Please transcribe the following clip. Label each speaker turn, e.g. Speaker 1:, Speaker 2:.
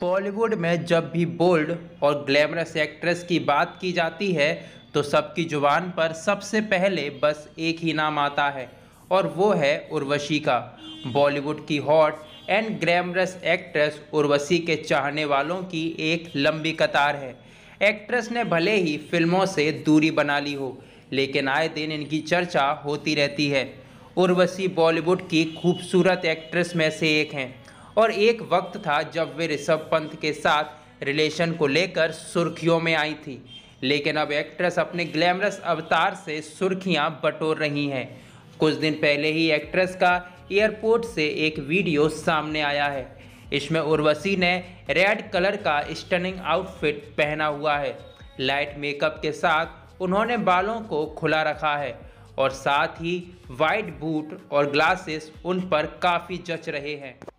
Speaker 1: बॉलीवुड में जब भी बोल्ड और ग्लैमरस एक्ट्रेस की बात की जाती है तो सबकी जुबान पर सबसे पहले बस एक ही नाम आता है और वो है उर्वशी का बॉलीवुड की hot and glamorous actress Urvashi के चाहने वालों की एक लंबी कतार है एक्ट्रेस ने भले ही फिल्मों से दूरी बना ली हो लेकिन आए दिन इनकी चर्चा होती रहती है उर्वशी बॉलीवुड की खूबसूरत एक्ट्रेस में से एक हैं और एक वक्त था जब वे ऋषभ पंत के साथ रिलेशन को लेकर सुर्खियों में आई थी लेकिन अब एक्ट्रेस अपने ग्लैमरस अवतार से सुर्खियां बटोर रही हैं कुछ दिन पहले ही एक्ट्रेस का एयरपोर्ट से एक वीडियो सामने आया है इसमें उर्वशी ने रेड कलर का स्टनिंग आउटफिट पहना हुआ है लाइट मेकअप के साथ उन्होंने बालों को खुला रखा है और साथ ही वाइट बूट और ग्लासेस उन पर काफ़ी जच रहे हैं